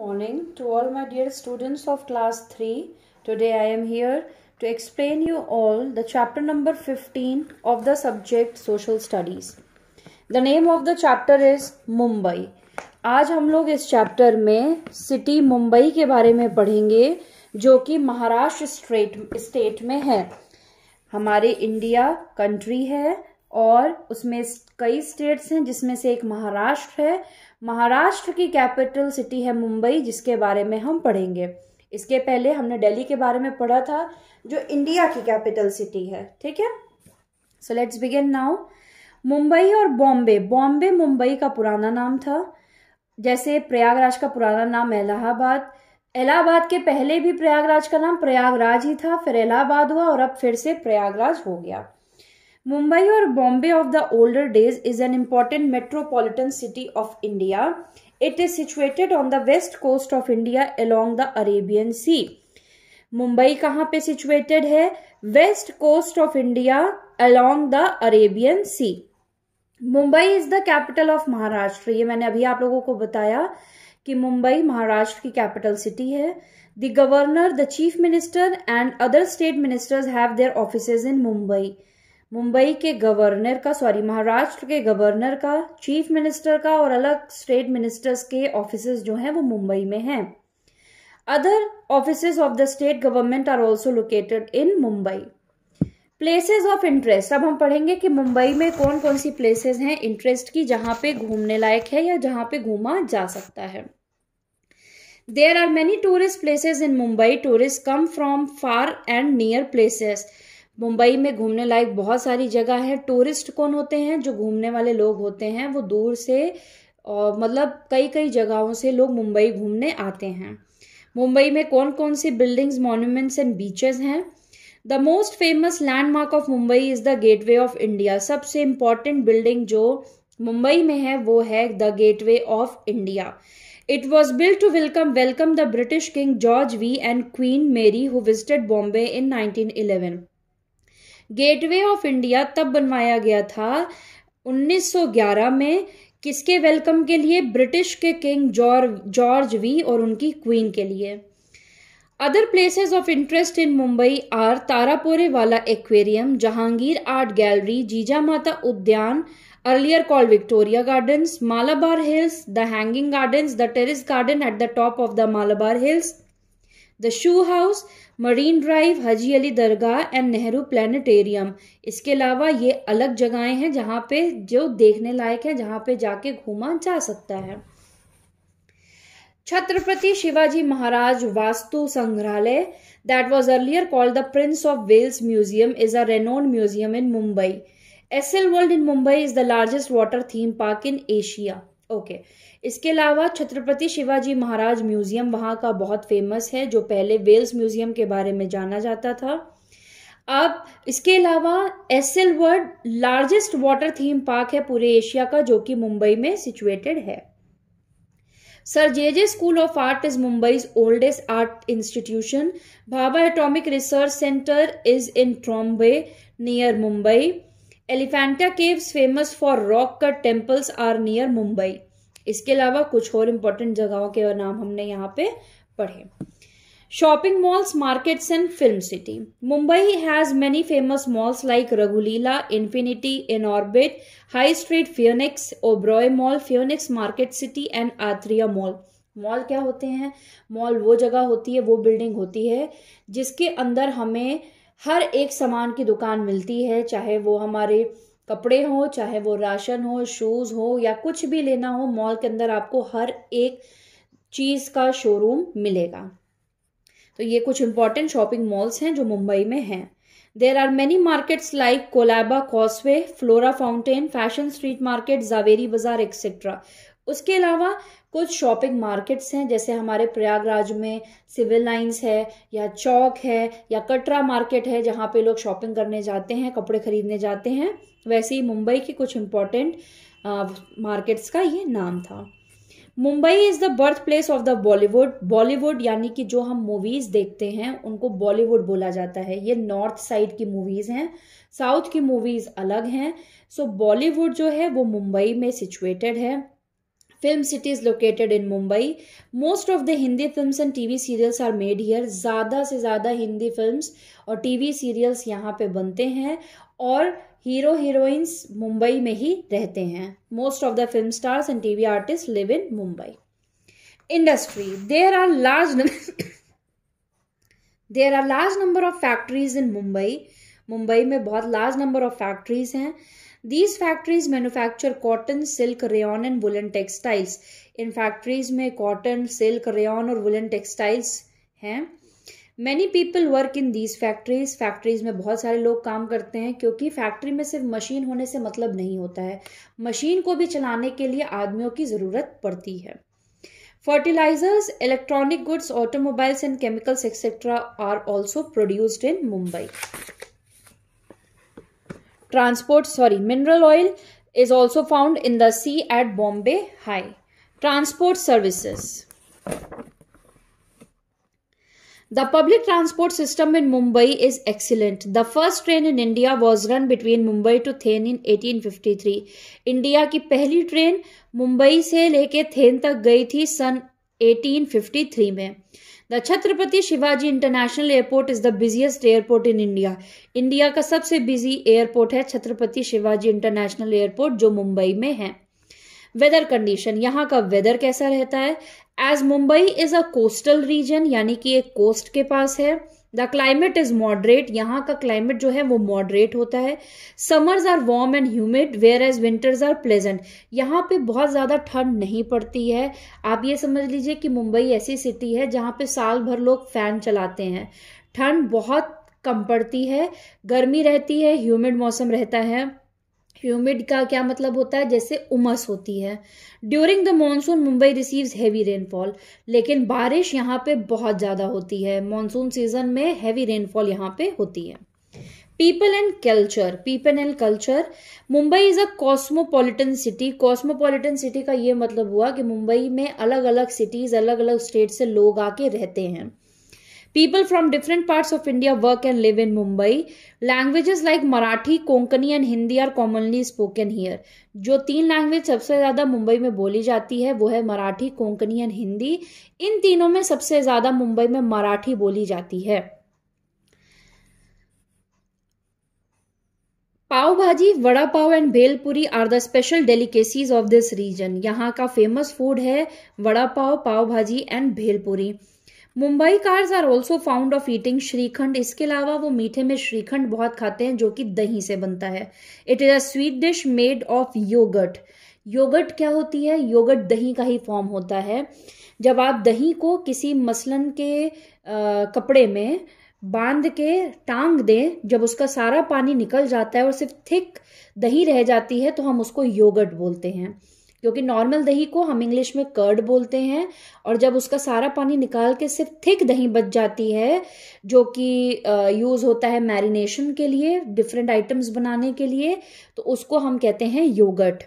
morning to all my dear students of class 3 today i am here to explain you all the chapter number 15 of the subject social studies the name of the chapter is mumbai aaj hum log is chapter mein city mumbai ke bare mein padhenge jo ki maharashtra state state mein hai hamare india country hai और उसमें कई states हैं जिसमें से एक महाराष्ट्र है महाराष्ट्र की capital city है मुंबई जिसके बारे में हम पढ़ेंगे इसके पहले हमने दिल्ली के बारे में पढ़ा था जो इंडिया की कैपिटल सिटी है ठीक है so let's begin now Mumbai और बॉम्बे बॉम्बे मुंबई का पुराना नाम था जैसे प्रयागराज का पुराना नाम इलाहाबाद इलाहाबाद के पहले भी प्रयागराज का नाम प्रयागराज ही था फिर इलाहाबाद हुआ और अब फिर से प्रयागराज हो गया मुंबई और Bombay of the older days is an important metropolitan city of India it is situated on the west coast of India along the Arabian sea Mumbai कहाँ पे सिचुएटेड है west coast of India along the Arabian sea Mumbai is the capital of Maharashtra ये मैंने अभी आप लोगों को बताया कि मुंबई महाराष्ट्र की कैपिटल सिटी है the governor the chief minister and other state ministers have their office in Mumbai Mumbai के गवर्नर का सॉरी महाराष्ट्र के गवर्नर का चीफ मिनिस्टर का और अलग स्टेट मिनिस्टर्स के ऑफिस जो हैं वो मुंबई में हैं other office of the state government are also located in Mumbai places of interest अब हम पढ़ेंगे कि मुंबई में कौन कौन सी प्लेसेस हैं इंटरेस्ट की जहाँ पे घूमने लायक है या जहां पे घूमा जा सकता है there are many tourist places in Mumbai tourist come from far and near places Mumbai में घूमने लायक बहुत सारी जगह है टूरिस्ट कौन होते हैं जो घूमने वाले लोग होते हैं वो दूर से और मतलब कई कई जगहों से लोग मुंबई घूमने आते हैं मुंबई में कौन कौन सी बिल्डिंग्स मॉन्यूमेंट्स एंड बीचेस हैं the most famous landmark of Mumbai is the gateway of India सबसे इम्पॉर्टेंट बिल्डिंग जो मुंबई में है वो है the gateway of India it was built to welcome welcome the British king George V and queen Mary who visited Bombay in nineteen gateway of India तब बनवाया गया था 1911 में किसके वेलकम के लिए ब्रिटिश के किंग जॉर्ज वी और उनकी क्वीन के लिए other places of interest in Mumbai are Taraporewala aquarium Jehangir art gallery Jija Mata Udyan earlier call Victoria gardens Malabar hills the hanging gardens the terrace garden at the top of the Malabar hills the shoe house marine drive Haji Ali Dargah and Nehru planetarium इसके अलावा ये अलग जगहें हैं जहाँ पे जो देखने लायक है जहाँ पे जाके घूमा जा सकता है Chhatrapati Shivaji Maharaj Vastu Sangrahalaya that was earlier called the Prince of Wales museum is a renowned museum in Mumbai EsselWorld in Mumbai is the largest water theme park in Asia okay इसके अलावा छत्रपति शिवाजी महाराज म्यूज़ियम वहाँ का बहुत फेमस है जो पहले वेल्स म्यूज़ियम के बारे में जाना जाता था अब इसके अलावा EsselWorld largest water theme park है पूरे एशिया का जो कि मुंबई में सिचुएटेड है sir J J school of art is Mumbai oldest art institution Bhabha atomic research centre is in Trombay near Mumbai Elephanta caves famous for rock cut temples are near Mumbai इसके अलावा कुछ और इम्पोर्टेंट जगहों के नाम हमने यहाँ पे पढ़े shopping malls markets and film city Mumbai has many famous malls like रघुलीला Infiniti Inorbit high street Phoenix Oberoi mall Phoenix market city and Atria mall mall क्या होते हैं मॉल वो जगह होती है वो बिल्डिंग होती है जिसके अंदर हमें हर एक सामान की दुकान मिलती है चाहे वो हमारे कपड़े हो चाहे वो राशन हो शूज़ हो या कुछ भी लेना हो मॉल के अंदर आपको हर एक चीज़ का शोरूम मिलेगा तो ये कुछ इंपॉर्टेंट शॉपिंग मॉल्स हैं जो मुंबई में हैं there are many markets like Colaba causeway Flora fountain fashion street market Zaveri Bazaar etcetera उसके अलावा कुछ शॉपिंग मार्केट्स हैं जैसे हमारे प्रयागराज में सिविल लाइंस है या चौक है या कटरा मार्केट है जहाँ पे लोग शॉपिंग करने जाते हैं कपड़े खरीदने जाते हैं वैसे ही मुंबई के कुछ इम्पॉर्टेंट मार्केट्स का ये नाम था Mumbai is the birth place of the Bollywood Bollywood यानी कि जो हम मूवीज़ देखते हैं उनको बॉलीवुड बोला जाता है ये नॉर्थ साइड की मूवीज़ हैं साउथ की मूवीज़ अलग हैं सो बॉलीवुड जो है वो मुंबई में सिचुएटेड है film cities located in Mumbai most of the Hindi film films and tv serials are made ज़्यादा से ज़्यादा हिंदी फिल्म और टीवी सीरियल्स यहाँ पे बनते हैं और हीरो हीरोइंस मुंबई में ही रहते हैं most of the film stars and TV artist live in Mumbai industry there are large there are large number of factories in Mumbai Mumbai में बहुत लार्ज नंबर ऑफ फैक्ट्रीज हैं these factories manufacture cotton silk rayon and woollen textiles in factories में cotton silk rayon और woollen textiles हैं many people work in these factories factories में बहुत सारे लोग काम करते हैं क्योंकि फैक्ट्री में सिर्फ मशीन होने से मतलब नहीं होता है मशीन को भी चलाने के लिए आदमियों की ज़रूरत पड़ती है fertilisers electronic goods automobiles and chemicals etcetera are also produced in Mumbai transport sorry mineral oil is also found in the sea at bombay high transport services the public transport system in Mumbai is excellent. The first train in India was run between Mumbai to Thane in 1853. india ki pehli train mumbai se leke Thane tak gayi thi sun 1853 mein the Chhatrapati Shivaji international airport is the busiest airport in India India का सबसे busy airport है Chhatrapati Shivaji international airport जो मुंबई में है weather condition यहाँ का weather कैसा रहता है as Mumbai is a coastal region यानी कि एक कोस्ट के पास है द क्लाइमेट इज मॉडरेट यहाँ का क्लाइमेट जो है वो मॉडरेट होता है summers are warm and humid whereas winters are pleasant यहाँ पे बहुत ज़्यादा ठंड नहीं पड़ती है आप ये समझ लीजिए कि मुंबई ऐसी सिटी है जहाँ पे साल भर लोग फैन चलाते हैं ठंड बहुत कम पड़ती है गर्मी रहती है ह्यूमिड मौसम रहता है ह्यूमिड का क्या मतलब होता है जैसे उमस होती है during the monsoon Mumbai receives heavy rainfall लेकिन बारिश यहाँ पे बहुत ज़्यादा होती है मानसून सीजन में हैवी रेनफॉल यहाँ पे होती है people and culture people and culture Mumbai is a cosmopolitan city cosmopolitan city का ये मतलब हुआ कि मुंबई में अलग अलग सिटीज़ अलग अलग स्टेट से लोग आके रहते हैं People from different parts of India work and live in Mumbai. Languages like Marathi, Konkani and Hindi are commonly spoken here. जो तीन लैंग्वेज सबसे ज़्यादा मुंबई में बोली जाती है वो है मराठी कोंकणी एंड हिंदी इन तीनों में सबसे ज़्यादा मुंबई में मराठी बोली जाती है pav bhaji vada pav and bhelpuri are the special delicacies of this region यहाँ का फेमस फूड है vada pav pav bhaji and bhelpuri Mumbaikars are also fond of eating shrikhand इसके अलावा वो मीठे में श्रीखंड बहुत खाते हैं जो कि दही से बनता है it is a sweet dish made of yogurt yogurt क्या होती है योगट दही का ही फॉर्म होता है जब आप दही को किसी मसलन के आ, कपड़े में बांध के टांग दें जब उसका सारा पानी निकल जाता है और सिर्फ थिक दही रह जाती है तो हम उसको योगट बोलते हैं क्योंकि नॉर्मल दही को हम इंग्लिश में कर्ड बोलते हैं और जब उसका सारा पानी निकाल के सिर्फ थिक दही बच जाती है जो कि यूज़ होता है मैरिनेशन के लिए डिफरेंट आइटम्स बनाने के लिए तो उसको हम कहते हैं yogurt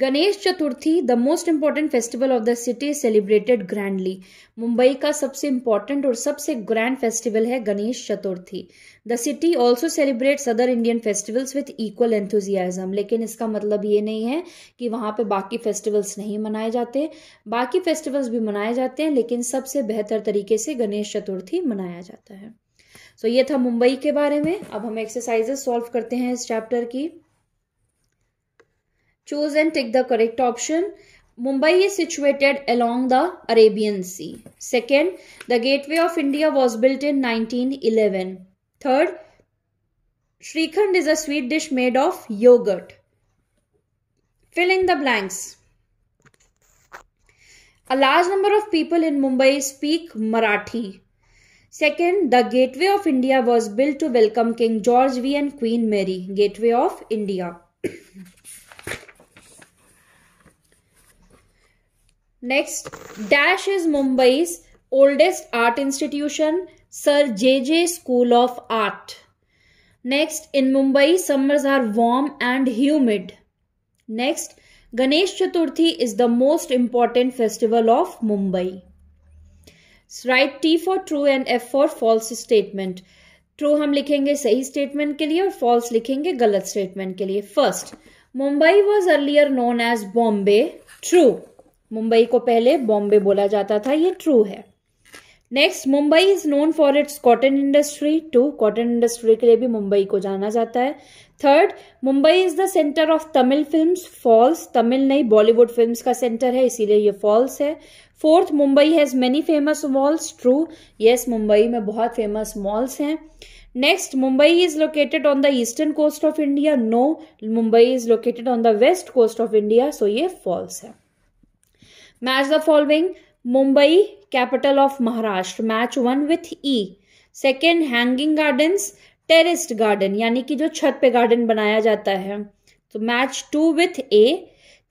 Ganesh Chaturthi the most important festival of the city celebrated grandly Mumbai का सबसे इम्पॉर्टेंट और सबसे ग्रैंड फेस्टिवल है Ganesh Chaturthi the city also celebrates other Indian festivals with equal enthusiasm लेकिन इसका मतलब ये नहीं है कि वहाँ पे बाकी फेस्टिवल्स नहीं मनाए जाते बाकी फेस्टिवल्स भी मनाए जाते हैं लेकिन सबसे बेहतर तरीके से गणेश चतुर्थी मनाया जाता है सो so, ये था मुंबई के बारे में अब हम एक्सरसाइजेस सॉल्व करते हैं इस चैप्टर की Choose and tick the correct option. Mumbai is situated along the Arabian Sea. Second, the Gateway of India was built in 1911. Third, Shrikhand is a sweet dish made of yogurt. Fill in the blanks. A large number of people in Mumbai speak Marathi. Second, the Gateway of India was built to welcome King George V and Queen Mary. Gateway of India. Next, Dash is Mumbai's oldest art institution, Sir J.J. School of Art. Next, in Mumbai, summers are warm and humid. Next, Ganesh Chaturthi is the most important festival of Mumbai. So, write T for true and F for false statement. True, हम लिखेंगे सही statement के लिए और false लिखेंगे गलत statement के लिए First Mumbai was earlier known as Bombay. True. Mumbai को पहले बॉम्बे बोला जाता था ये ट्रू है next Mumbai is known for its cotton industry two cotton industry के लिए भी मुंबई को जाना जाता है third Mumbai is the centre of Tamil film false Tamil नहीं बॉलीवुड फिल्म का सेंटर है इसीलिए ये फॉल्स है fourth Mumbai has many famous malls true yes Mumbai में बहुत फेमस मॉल्स हैं next Mumbai is located on the eastern coast of India no Mumbai is located on the west coast of India so ये false है match the following Mumbai capital of Maharashtra match one with E second hanging gardens terrace garden यानी कि जो छत पे garden बनाया जाता है तो match two with A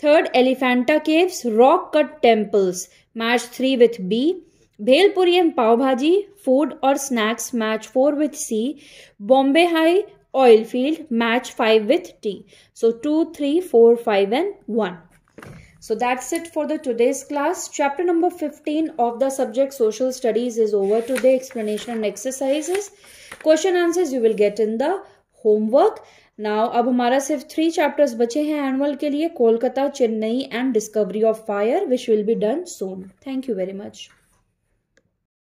third Elephanta caves rock cut temples match three with B bhelpuri and pav bhaji food और snacks match four with C Bombay high oil field match five with T so two three four five and one So that's it for the today's class. Chapter number 15 of the subject social studies is over today. Explanation and exercises. Question answers you will get in the homework. Now अब हमारा सिर्फ three chapters बचे हैं annual के लिए Kolkata Chennai and discovery of fire which will be done soon thank you very much